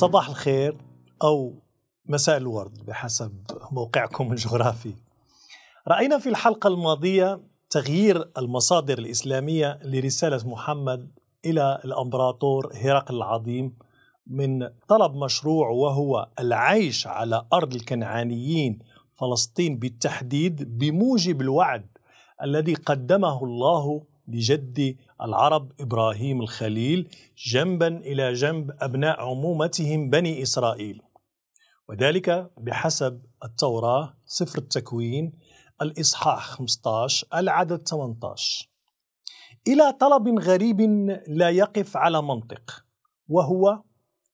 صباح الخير أو مساء الورد بحسب موقعكم الجغرافي. رأينا في الحلقة الماضية تغيير المصادر الإسلامية لرسالة محمد إلى الأمبراطور هرقل العظيم من طلب مشروع وهو العيش على أرض الكنعانيين فلسطين بالتحديد بموجب الوعد الذي قدمه الله لجد العرب إبراهيم الخليل جنبا إلى جنب أبناء عمومتهم بني إسرائيل وذلك بحسب التوراة سفر التكوين الإصحاح 15 العدد 18 إلى طلب غريب لا يقف على منطق وهو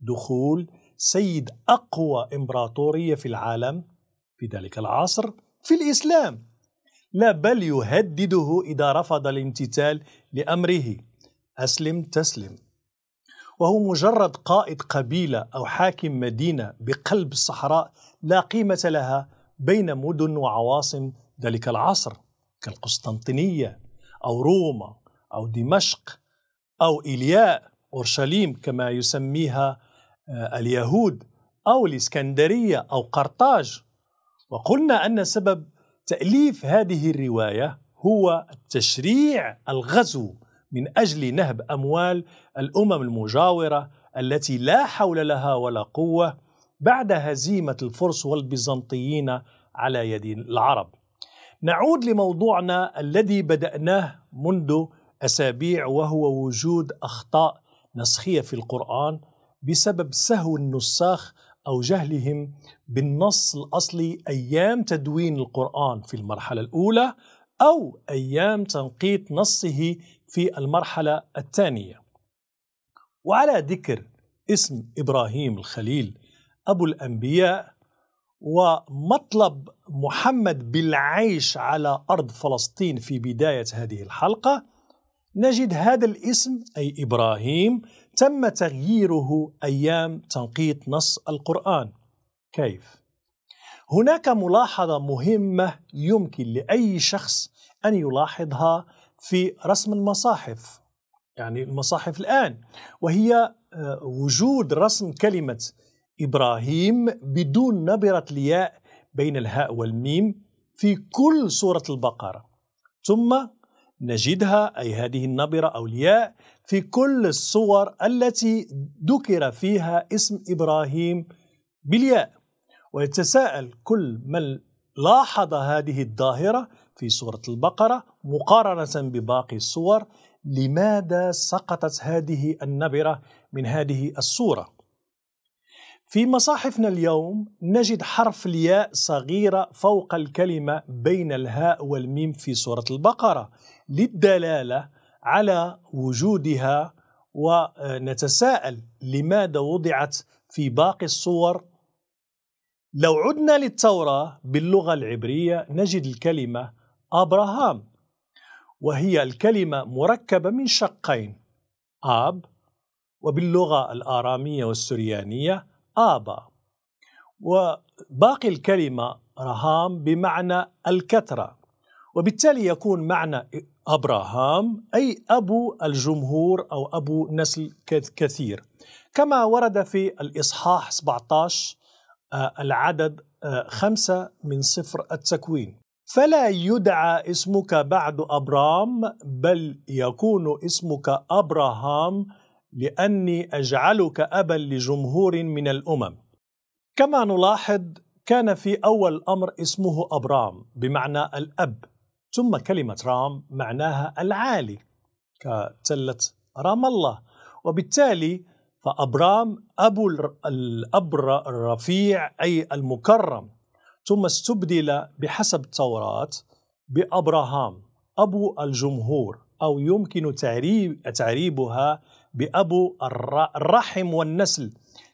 دخول سيد أقوى إمبراطورية في العالم في ذلك العصر في الإسلام لا بل يهدده إذا رفض الامتثال لأمره أسلم تسلم وهو مجرد قائد قبيلة أو حاكم مدينة بقلب الصحراء لا قيمة لها بين مدن وعواصم ذلك العصر كالقسطنطينية أو روما أو دمشق أو إلياء أورشليم كما يسميها آه، اليهود أو الإسكندرية أو قرطاج وقلنا أن سبب تأليف هذه الرواية هو تشريع الغزو من أجل نهب أموال الأمم المجاورة التي لا حول لها ولا قوة بعد هزيمة الفرس والبيزنطيين على يد العرب. نعود لموضوعنا الذي بدأناه منذ أسابيع وهو وجود أخطاء نسخية في القرآن بسبب سهو النساخ أو جهلهم بالنص الأصلي أيام تدوين القرآن في المرحلة الأولى أو أيام تنقيط نصه في المرحلة الثانية وعلى ذكر اسم إبراهيم الخليل أبو الأنبياء ومطلب محمد بالعيش على أرض فلسطين في بداية هذه الحلقة نجد هذا الاسم أي إبراهيم تم تغييره ايام تنقيط نص القران كيف هناك ملاحظه مهمه يمكن لاي شخص ان يلاحظها في رسم المصاحف يعني المصاحف الان وهي آه، وجود رسم كلمه ابراهيم بدون نبره الياء بين الهاء والميم في كل سوره البقره ثم نجدها أي هذه النبرة أو الياء في كل الصور التي ذكر فيها اسم إبراهيم بالياء ويتساءل كل من لاحظ هذه الظاهرة في سورة البقرة مقارنة بباقي الصور لماذا سقطت هذه النبرة من هذه الصورة في مصاحفنا اليوم نجد حرف الياء صغيرة فوق الكلمة بين الهاء والميم في سورة البقرة للدلالة على وجودها ونتساءل لماذا وضعت في باقي الصور لو عدنا للتوراة باللغة العبرية نجد الكلمة أبراهام وهي الكلمة مركبة من شقين آب وباللغة الآرامية والسريانية آبا وباقي الكلمة رهام بمعنى الكثرة وبالتالي يكون معنى أبراهام أي أبو الجمهور أو أبو نسل كثير كما ورد في الإصحاح 17 آه، العدد آه، خمسة من سفر التكوين فلا يدعى اسمك بعد أبرام بل يكون اسمك أبراهام لاني اجعلك ابا لجمهور من الامم كما نلاحظ كان في اول امر اسمه ابرام بمعنى الاب ثم كلمه رام معناها العالي كتله رام الله وبالتالي فابرام ابو الاب الرفيع اي المكرم ثم استبدل بحسب التوراه بابراهام ابو الجمهور او يمكن تعريب تعريبها بأبو الرحم والنسل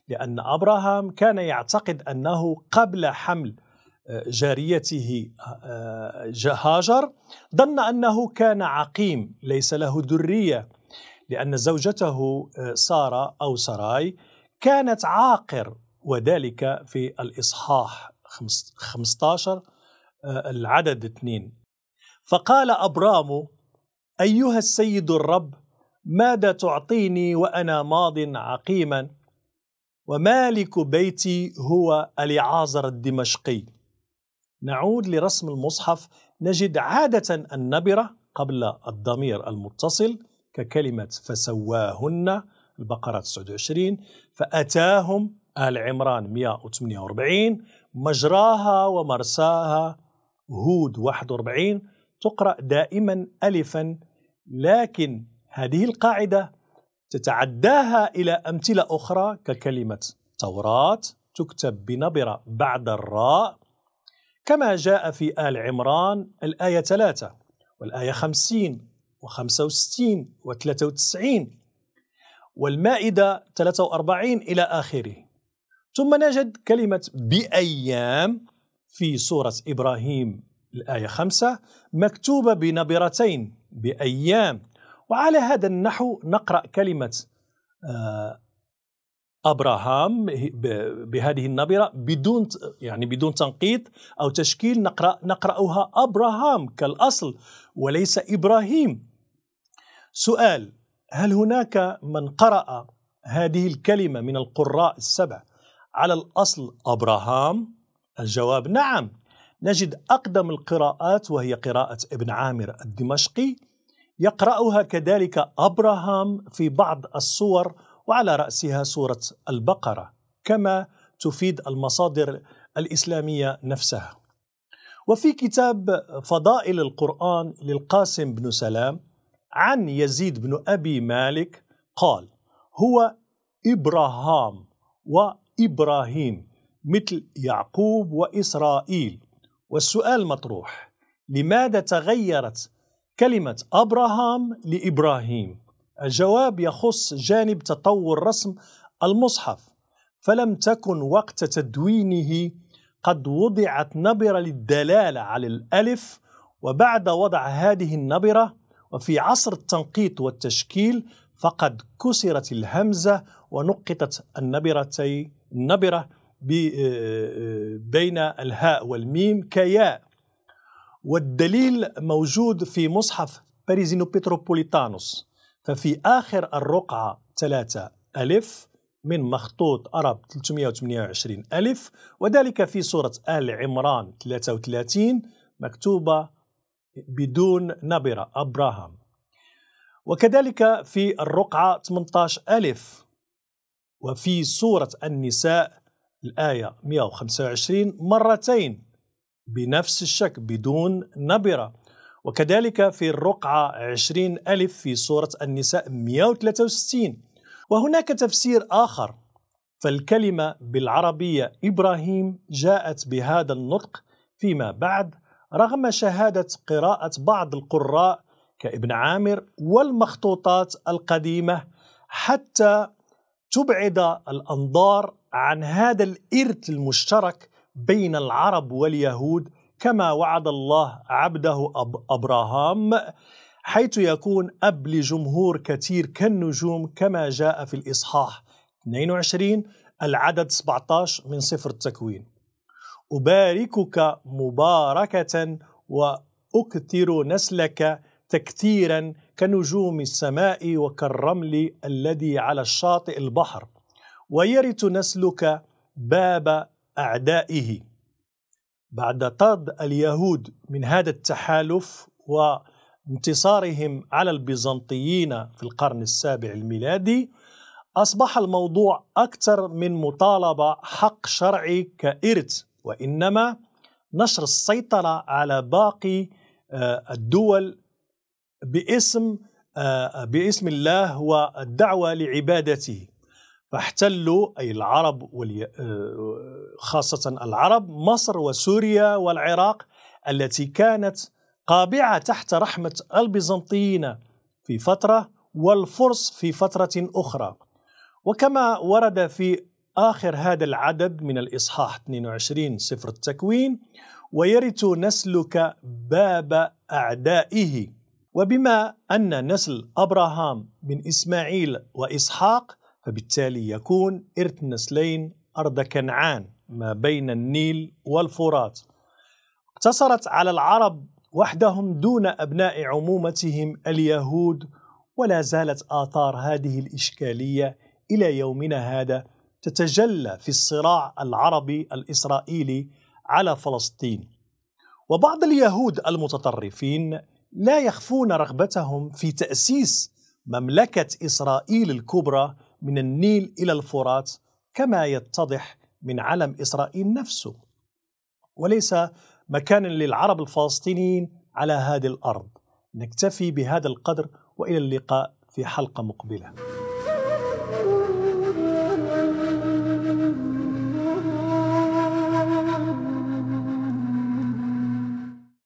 لأن أبراهام كان يعتقد أنه قبل حمل آه، جاريته آه، آه، هاجر ظن أنه كان عقيم ليس له ذرية لأن زوجته سارة أو سراي كانت عاقر وذلك في الإصحاح 15 العدد 2 فقال أبرام أيها السيد الرب ماذا تعطيني وأنا ماض عقيما ومالك بيتي هو اليعازر الدمشقي نعود لرسم المصحف نجد عادة النبرة قبل الضمير المتصل ككلمة فسواهن البقرة 29 فأتاهم آل عمران 148 مجراها ومرساها هود 41 تقرأ دائما ألفا لكن هذه القاعدة تتعداها إلى أمثلة أخرى ككلمة توراة تكتب بنبرة بعد الراء كما جاء في آل عمران الآية 3 والآية 50 و65 و93 والمائدة 43 إلى آخره ثم نجد كلمة بأيام في سورة إبراهيم الآية 5 مكتوبة بنبرتين بأيام وعلى هذا النحو نقرأ كلمة آه، ابراهام بهذه النبره بدون يعني بدون تنقيط او تشكيل نقرا نقراها ابراهام كالاصل وليس ابراهيم. سؤال هل هناك من قرأ هذه الكلمه من القراء السبع على الاصل ابراهام؟ الجواب نعم. نجد اقدم القراءات وهي قراءه ابن عامر الدمشقي يقرأها كذلك أبراهام في بعض الصور وعلى رأسها سورة البقرة كما تفيد المصادر الإسلامية نفسها وفي كتاب فضائل القرآن للقاسم بن سلام عن يزيد بن أبي مالك قال هو إبراهام وإبراهيم مثل يعقوب وإسرائيل والسؤال مطروح لماذا تغيرت كلمة أبراهام لإبراهيم الجواب يخص جانب تطور رسم المصحف فلم تكن وقت تدوينه قد وضعت نبرة للدلالة على الألف وبعد وضع هذه النبرة وفي عصر التنقيط والتشكيل فقد كسرت الهمزة ونقطت النبرتي النبرة آه، آه، بين الهاء والميم كياء والدليل موجود في مصحف باريزينو بتروبوليتانوس ففي آخر الرقعة ثلاثة ألف من مخطوط أرب 328 ألف وذلك في سورة آل عمران 33 مكتوبة بدون نبرة أبراهام وكذلك في الرقعة 18 ألف وفي سورة النساء الآية 125 مرتين بنفس الشكل بدون نبرة وكذلك في الرقعة 20 ألف في سورة النساء 163 وهناك تفسير آخر فالكلمة بالعربية إبراهيم جاءت بهذا النطق فيما بعد رغم شهادة قراءة بعض القراء كابن عامر والمخطوطات القديمة حتى تبعد الأنظار عن هذا الإرث المشترك بين العرب واليهود كما وعد الله عبده أب ابراهام حيث يكون اب لجمهور كثير كالنجوم كما جاء في الاصحاح 22 العدد 17 من سفر التكوين اباركك مباركه واكثر نسلك تكثيرا كنجوم السماء وكالرمل الذي على الشاطئ البحر ويرث نسلك باب أعدائه بعد طرد اليهود من هذا التحالف وانتصارهم على البيزنطيين في القرن السابع الميلادي أصبح الموضوع أكثر من مطالبة حق شرعي كإرث وإنما نشر السيطرة على باقي آه، الدول باسم آه، باسم الله والدعوة لعبادته فاحتلوا أي العرب آه، خاصة العرب مصر وسوريا والعراق التي كانت قابعة تحت رحمة البيزنطيين في فترة والفرس في فترة أخرى وكما ورد في آخر هذا العدد من الإصحاح 22 سفر التكوين ويرث نسلك باب أعدائه وبما أن نسل أبراهام من إسماعيل وإسحاق فبالتالي يكون إرث النسلين أرض كنعان ما بين النيل والفرات اقتصرت على العرب وحدهم دون أبناء عمومتهم اليهود ولا زالت آثار هذه الإشكالية إلى يومنا هذا تتجلى في الصراع العربي الإسرائيلي على فلسطين وبعض اليهود المتطرفين لا يخفون رغبتهم في تأسيس مملكة إسرائيل الكبرى من النيل إلى الفرات كما يتضح من علم إسرائيل نفسه وليس مكانا للعرب الفلسطينيين على هذه الأرض نكتفي بهذا القدر وإلى اللقاء في حلقة مقبلة